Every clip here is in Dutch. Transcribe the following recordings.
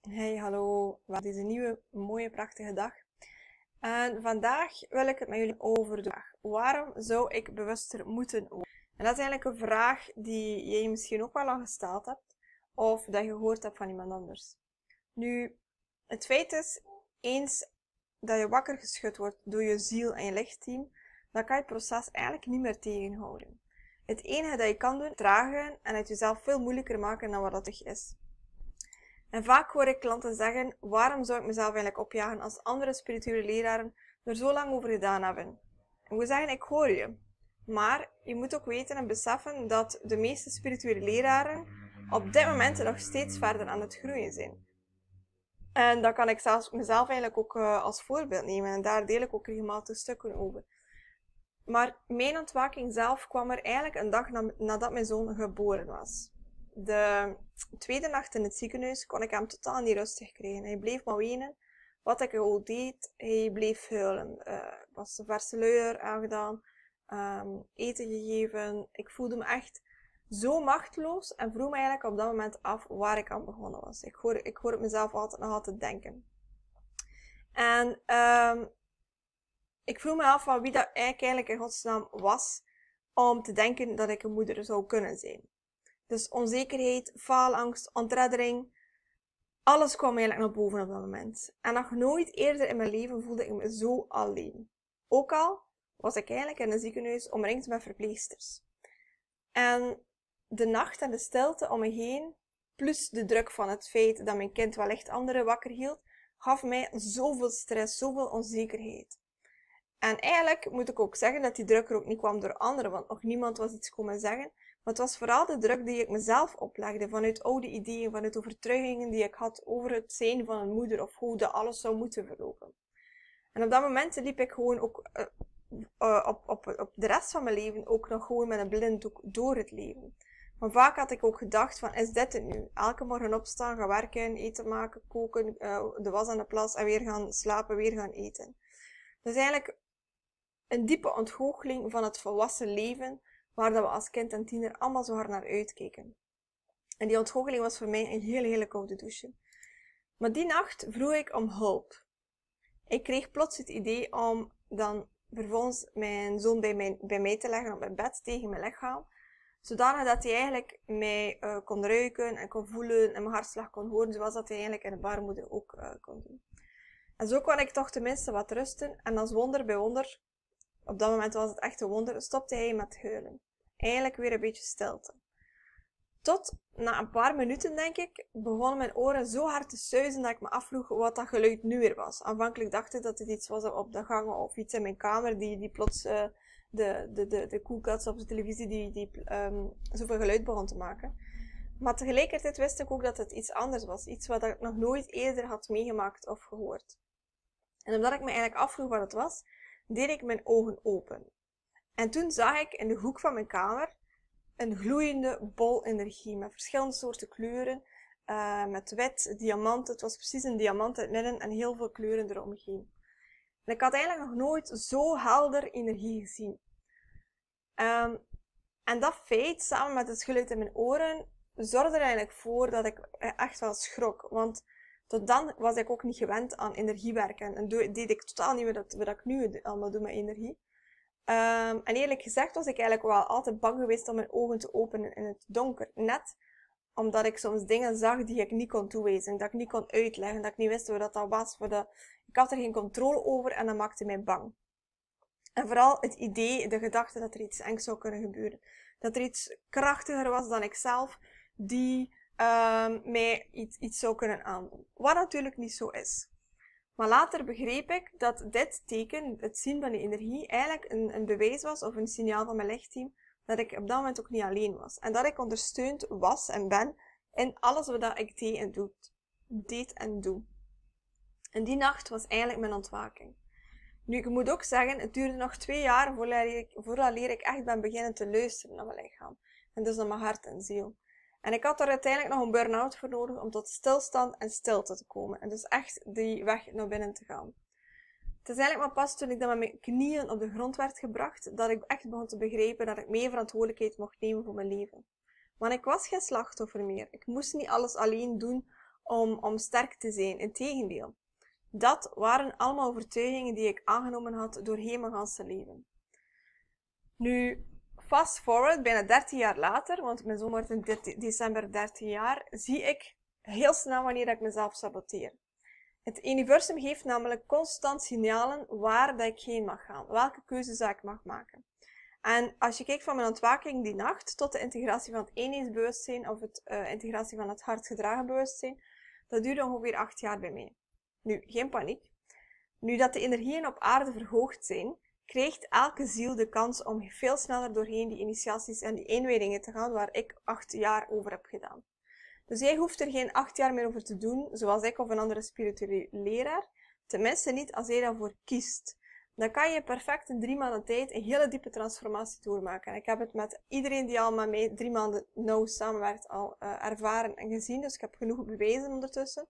Hey, hallo. Wat is een nieuwe, mooie, prachtige dag. En vandaag wil ik het met jullie over de vraag. Waarom zou ik bewuster moeten worden? En dat is eigenlijk een vraag die jij misschien ook wel al gesteld hebt. Of dat je gehoord hebt van iemand anders. Nu, het feit is, eens dat je wakker geschud wordt door je ziel en je lichtteam, dan kan je het proces eigenlijk niet meer tegenhouden. Het enige dat je kan doen, dragen en het jezelf veel moeilijker maken dan wat dat is. En vaak hoor ik klanten zeggen, waarom zou ik mezelf eigenlijk opjagen als andere spirituele leraren er zo lang over gedaan hebben? En we zeggen, ik hoor je. Maar je moet ook weten en beseffen dat de meeste spirituele leraren op dit moment nog steeds verder aan het groeien zijn. En dan kan ik zelfs mezelf eigenlijk ook eh, als voorbeeld nemen. En daar deel ik ook regelmatig stukken over. Maar mijn ontwaking zelf kwam er eigenlijk een dag na, nadat mijn zoon geboren was de tweede nacht in het ziekenhuis kon ik hem totaal niet rustig krijgen. Hij bleef maar wenen. Wat ik ook deed, hij bleef huilen. Eh, was de verse luier aangedaan, ehm, eten gegeven. Ik voelde me echt zo machteloos en vroeg me eigenlijk op dat moment af waar ik aan begonnen was. Ik hoorde ik hoor het mezelf altijd nog altijd denken. En ehm, ik vroeg me af van wie dat eigenlijk in godsnaam was om te denken dat ik een moeder zou kunnen zijn. Dus onzekerheid, faalangst, ontreddering. Alles kwam eigenlijk naar boven op dat moment. En nog nooit eerder in mijn leven voelde ik me zo alleen. Ook al was ik eigenlijk in een ziekenhuis omringd met verpleegsters. En de nacht en de stilte om me heen, plus de druk van het feit dat mijn kind wellicht anderen wakker hield, gaf mij zoveel stress, zoveel onzekerheid. En eigenlijk moet ik ook zeggen dat die druk er ook niet kwam door anderen, want nog niemand was iets komen zeggen. Maar het was vooral de druk die ik mezelf oplegde vanuit oude ideeën, vanuit overtuigingen die ik had over het zijn van een moeder of hoe dat alles zou moeten verlopen. En op dat moment liep ik gewoon ook eh, eh, op, op, op de rest van mijn leven ook nog gewoon met een blinddoek door het leven. Maar vaak had ik ook gedacht van, is dit het nu? Elke morgen opstaan, gaan werken, eten maken, koken, eh, de was aan de plas en weer gaan slapen, weer gaan eten. is eigenlijk een diepe ontgoocheling van het volwassen leven waar we als kind en tiener allemaal zo hard naar uitkeken. En die ontgoocheling was voor mij een hele, hele koude douche. Maar die nacht vroeg ik om hulp. Ik kreeg plots het idee om dan vervolgens mijn zoon bij, bij mij te leggen op mijn bed tegen mijn lichaam. Zodanig dat hij eigenlijk mij eh, kon ruiken en kon voelen en mijn hartslag kon horen, zoals dat hij eigenlijk in de baarmoeder ook eh, kon doen. En zo kon ik toch tenminste wat rusten. En als wonder bij wonder, op dat moment was het echt een wonder, stopte hij met huilen eigenlijk weer een beetje stilte. Tot na een paar minuten, denk ik, begonnen mijn oren zo hard te suizen dat ik me afvroeg wat dat geluid nu weer was. Aanvankelijk dacht ik dat het iets was op de gangen of iets in mijn kamer die, die plots eh, de, de, de, de koelkast op de televisie die, die um, zoveel geluid begon te maken. Maar tegelijkertijd wist ik ook dat het iets anders was. Iets wat ik nog nooit eerder had meegemaakt of gehoord. En omdat ik me eigenlijk afvroeg wat het was, deed ik mijn ogen open. En toen zag ik in de hoek van mijn kamer een gloeiende bol energie met verschillende soorten kleuren. Eh, met wit, diamant. Het was precies een diamant in het midden en heel veel kleuren eromheen. En ik had eigenlijk nog nooit zo helder energie gezien. Ehm, en dat feit, samen met het geluid in mijn oren, zorgde er eigenlijk voor dat ik echt wel schrok. Want tot dan was ik ook niet gewend aan energiewerken. En deed ik totaal niet wat, wat ik nu allemaal doe met energie. Ehm, en eerlijk gezegd was ik eigenlijk wel altijd bang geweest om mijn ogen te openen in het donker. Net omdat ik soms dingen zag die ik niet kon toewijzen, dat ik niet kon uitleggen, dat ik niet wist hoe dat, dat was. Voor de... Ik had er geen controle over en dat maakte mij bang. En vooral het idee, de gedachte dat er iets engs zou kunnen gebeuren. Dat er iets krachtiger was dan ikzelf, die ehm, mij iets, iets zou kunnen aandoen. Wat natuurlijk niet zo is. Maar later begreep ik dat dit teken, het zien van die energie, eigenlijk een, een bewijs was of een signaal van mijn lichtteam dat ik op dat moment ook niet alleen was. En dat ik ondersteund was en ben in alles wat ik deed en, doe, deed en doe. En die nacht was eigenlijk mijn ontwaking. Nu, ik moet ook zeggen, het duurde nog twee jaar voordat ik, voordat ik echt ben beginnen te luisteren naar mijn lichaam. En dus naar mijn hart en ziel. En ik had er uiteindelijk nog een burn-out voor nodig om tot stilstand en stilte te komen. En dus echt die weg naar binnen te gaan. Het is eigenlijk maar pas toen ik dan met mijn knieën op de grond werd gebracht, dat ik echt begon te begrijpen dat ik meer verantwoordelijkheid mocht nemen voor mijn leven. Want ik was geen slachtoffer meer. Ik moest niet alles alleen doen om, om sterk te zijn. Integendeel. Dat waren allemaal overtuigingen die ik aangenomen had doorheen mijn ganse leven. Nu, fast forward, bijna 13 jaar later, want mijn zoon wordt in december 13 jaar, zie ik heel snel wanneer ik mezelf saboteer. Het universum geeft namelijk constant signalen waar dat ik heen mag gaan, welke keuzes ik mag maken. En als je kijkt van mijn ontwaking die nacht tot de integratie van het eenheidsbewustzijn of het eh, integratie van het hartgedragen bewustzijn, dat duurde ongeveer 8 jaar bij mij. Nu, geen paniek. Nu dat de energieën op aarde verhoogd zijn, krijgt elke ziel de kans om veel sneller doorheen die initiaties en die inwijdingen te gaan waar ik acht jaar over heb gedaan. Dus jij hoeft er geen acht jaar meer over te doen, zoals ik of een andere spirituele leraar. Tenminste niet als jij daarvoor kiest. Dan kan je perfect in drie maanden tijd een hele diepe transformatie doormaken. Ik heb het met iedereen die al met mij drie maanden nauw samenwerkt al eh, ervaren en gezien. Dus ik heb genoeg bewezen ondertussen.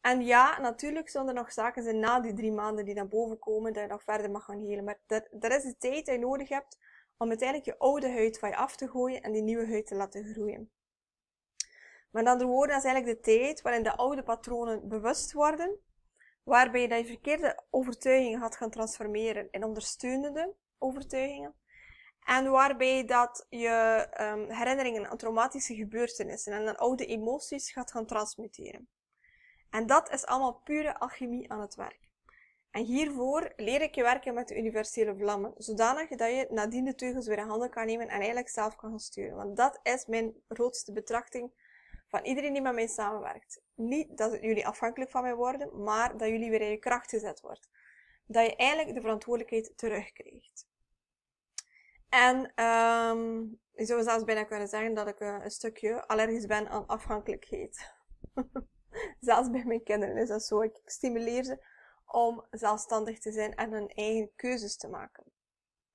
En ja, natuurlijk zullen er nog zaken zijn na die drie maanden die naar boven komen, dat je nog verder mag gaan helen. Maar dat, dat is de tijd die je nodig hebt om uiteindelijk je oude huid van je af te gooien en die nieuwe huid te laten groeien. Met andere woorden, dat is eigenlijk de tijd waarin de oude patronen bewust worden, waarbij je dat verkeerde overtuigingen gaat gaan transformeren in ondersteunende overtuigingen. En waarbij dat je ehm, herinneringen aan traumatische gebeurtenissen en aan oude emoties gaat gaan transmuteren. En dat is allemaal pure alchemie aan het werk. En hiervoor leer ik je werken met de universele vlammen, zodanig dat je nadien de teugels weer in handen kan nemen en eigenlijk zelf kan gaan sturen. Want dat is mijn grootste betrachting van iedereen die met mij samenwerkt. Niet dat jullie afhankelijk van mij worden, maar dat jullie weer in je kracht gezet wordt. Dat je eigenlijk de verantwoordelijkheid terugkrijgt. En um, je zou zelfs bijna kunnen zeggen dat ik eh, een stukje allergisch ben aan afhankelijkheid. Zelfs bij mijn kinderen dus is dat zo. Ik stimuleer ze om zelfstandig te zijn en hun eigen keuzes te maken.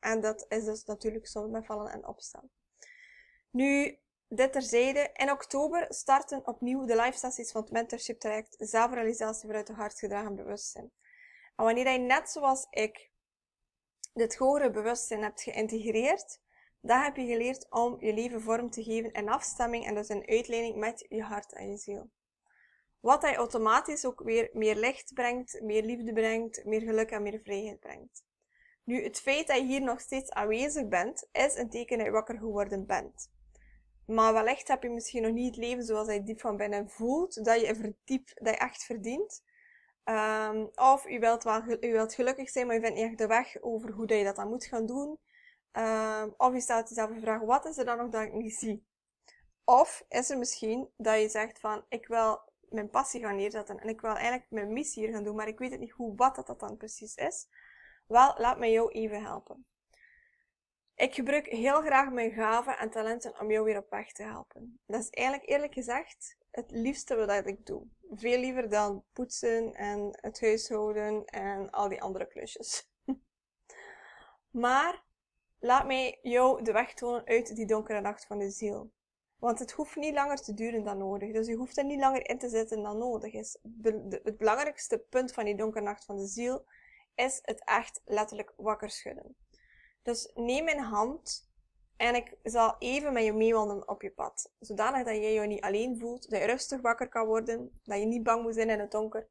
En dat is dus natuurlijk soms met vallen en opstaan. Nu, dit terzijde. In oktober starten opnieuw de live sessies van het mentorship traject Zelfrealisatie vanuit de hartgedragen bewustzijn. En wanneer jij net zoals ik dit hogere bewustzijn hebt geïntegreerd, dan heb je geleerd om je leven vorm te geven in afstemming en dus in uitleiding met je hart en je ziel. Wat hij automatisch ook weer meer licht brengt, meer liefde brengt, meer geluk en meer vrijheid brengt. Nu, het feit dat je hier nog steeds aanwezig bent, is een teken dat je wakker geworden bent. Maar wellicht heb je misschien nog niet het leven zoals hij diep van binnen voelt, dat je verdiept, dat je echt verdient. Ehm, of je wilt, wel, wilt gelukkig zijn, maar je vindt niet echt de weg over hoe dat je dat dan moet gaan doen. Ehm, of je stelt jezelf de vraag, wat is er dan nog dat ik niet zie? Of is er misschien dat je zegt van, ik wil mijn passie gaan neerzetten. En ik wil eigenlijk mijn missie hier gaan doen, maar ik weet het niet hoe, wat dat, dat dan precies is. Wel, laat mij jou even helpen. Ik gebruik heel graag mijn gaven en talenten om jou weer op weg te helpen. Dat is eigenlijk eerlijk gezegd het liefste wat ik doe. Veel liever dan poetsen en het huishouden en al die andere klusjes. maar laat mij jou de weg tonen uit die donkere nacht van de ziel. Want het hoeft niet langer te duren dan nodig. Dus je hoeft er niet langer in te zitten dan nodig is. het belangrijkste punt van die donkere nacht van de ziel is het echt letterlijk wakker schudden. Dus neem mijn hand en ik zal even met je meewandelen op je pad. Zodanig dat je je niet alleen voelt, dat je rustig wakker kan worden, dat je niet bang moet zijn in het donker.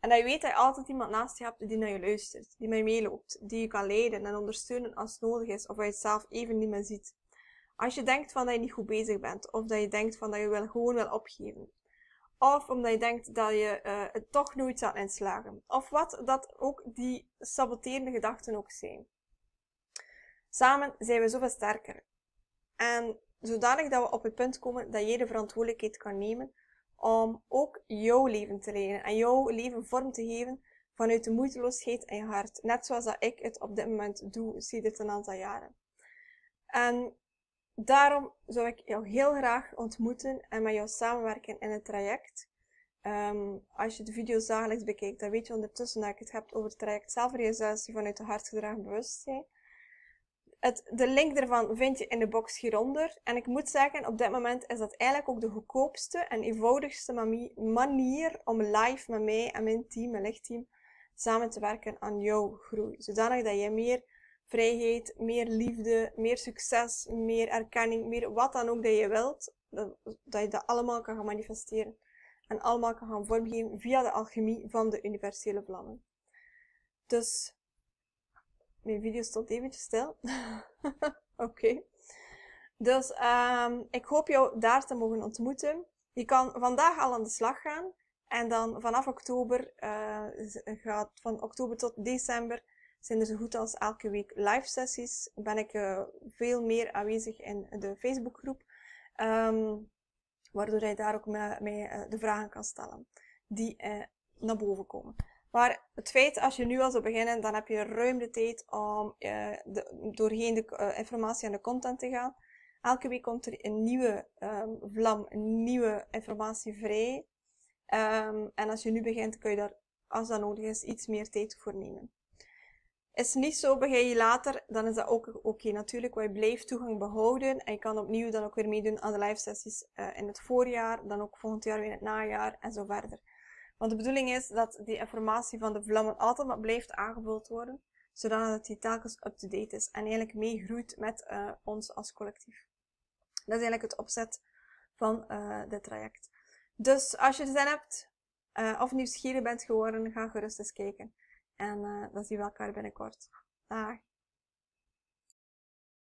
En dat je weet dat je altijd iemand naast je hebt die naar je luistert, die met je meeloopt, die je kan leiden en ondersteunen als het nodig is of waar je het zelf even niet meer ziet. Als je denkt van dat je niet goed bezig bent, of dat je denkt van dat je wil, gewoon wil opgeven. Of omdat je denkt dat je eh, het toch nooit zal inslagen. Of wat dat ook die saboterende gedachten ook zijn. Samen zijn we zoveel sterker. En zodanig dat we op het punt komen dat jij de verantwoordelijkheid kan nemen om ook jouw leven te leiden en jouw leven vorm te geven vanuit de moeiteloosheid in je hart. Net zoals dat ik het op dit moment doe, sinds een aantal jaren. En daarom zou ik jou heel graag ontmoeten en met jou samenwerken in het traject. Ehm, als je de video's dagelijks bekijkt, dan weet je ondertussen dat ik het heb over het traject zelfrealisatie vanuit de hartgedragen bewustzijn. Het, de link daarvan vind je in de box hieronder. En ik moet zeggen, op dit moment is dat eigenlijk ook de goedkoopste en eenvoudigste manier om live met mij en mijn team, mijn lichtteam, samen te werken aan jouw groei. Zodanig dat je meer vrijheid, meer liefde, meer succes, meer erkenning, meer wat dan ook dat je wilt, dat, dat je dat allemaal kan gaan manifesteren en allemaal kan gaan vormgeven via de alchemie van de universele vlammen. Dus, mijn video stond eventjes stil. Oké. Dus um, ik hoop jou daar te mogen ontmoeten. Je kan vandaag al aan de slag gaan. En dan vanaf oktober, uh, gaat van oktober tot december, zijn er zo goed als elke week live sessies. Ben ik eh, veel meer aanwezig in de Facebookgroep. Um, waardoor je daar ook mij eh, de vragen kan stellen die eh, naar boven komen. Maar het feit, als je nu al zou beginnen, dan heb je ruim de tijd om de, doorheen de informatie en de content te gaan. Elke week komt er een nieuwe ehm, vlam, een nieuwe informatie vrij. Ehm, en als je nu begint, kun je daar, als dat nodig is, iets meer tijd voor nemen. Is niet zo, begin je later, dan is dat ook oké. Natuurlijk, je blijft toegang behouden. En je kan opnieuw dan ook weer meedoen aan de live sessies eh, in het voorjaar, dan ook volgend jaar weer in het najaar en zo verder. Want de bedoeling is dat die informatie van de vlammen altijd maar blijft aangevuld worden, zodat die telkens dus up-to-date is en eigenlijk meegroeit met eh, ons als collectief. Dat is eigenlijk het opzet van uh, dit traject. Dus als je zin hebt of nieuwsgierig bent geworden, ga gerust eens kijken. En uh, dan zien we elkaar binnenkort. Dag!